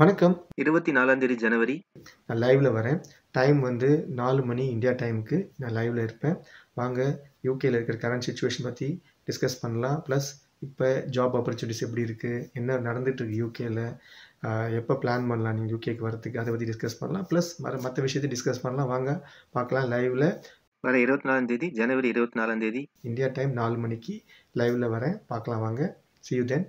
வணக்கம் இருபத்தி நாலாம் தேதி ஜனவரி நான் லைவ்ல வரேன் டைம் வந்து நாலு மணி இந்தியா டைமுக்கு நான் லைவ்ல இருப்பேன் வாங்க யூகேல இருக்கிற கரண்ட் சுச்சுவேஷன் பற்றி டிஸ்கஸ் பண்ணலாம் ப்ளஸ் இப்போ ஜாப் ஆப்பர்ச்சுனிட்டிஸ் எப்படி இருக்குது என்ன இருக்கு யூகேல எப்போ பிளான் பண்ணலாம் நீங்கள் யூகேக்கு வரத்துக்கு அதை பற்றி டிஸ்கஸ் பண்ணலாம் ப்ளஸ் வர மற்ற விஷயத்தையும் டிஸ்கஸ் பண்ணலாம் வாங்க பார்க்கலாம் லைவ்ல வர இருபத்தி நாலாம் தேதி ஜனவரி இருபத்தி நாலாம் தேதி இந்தியா டைம் நாலு மணிக்கு லைவ்ல வரேன் பார்க்கலாம் வாங்க சி யூ தென்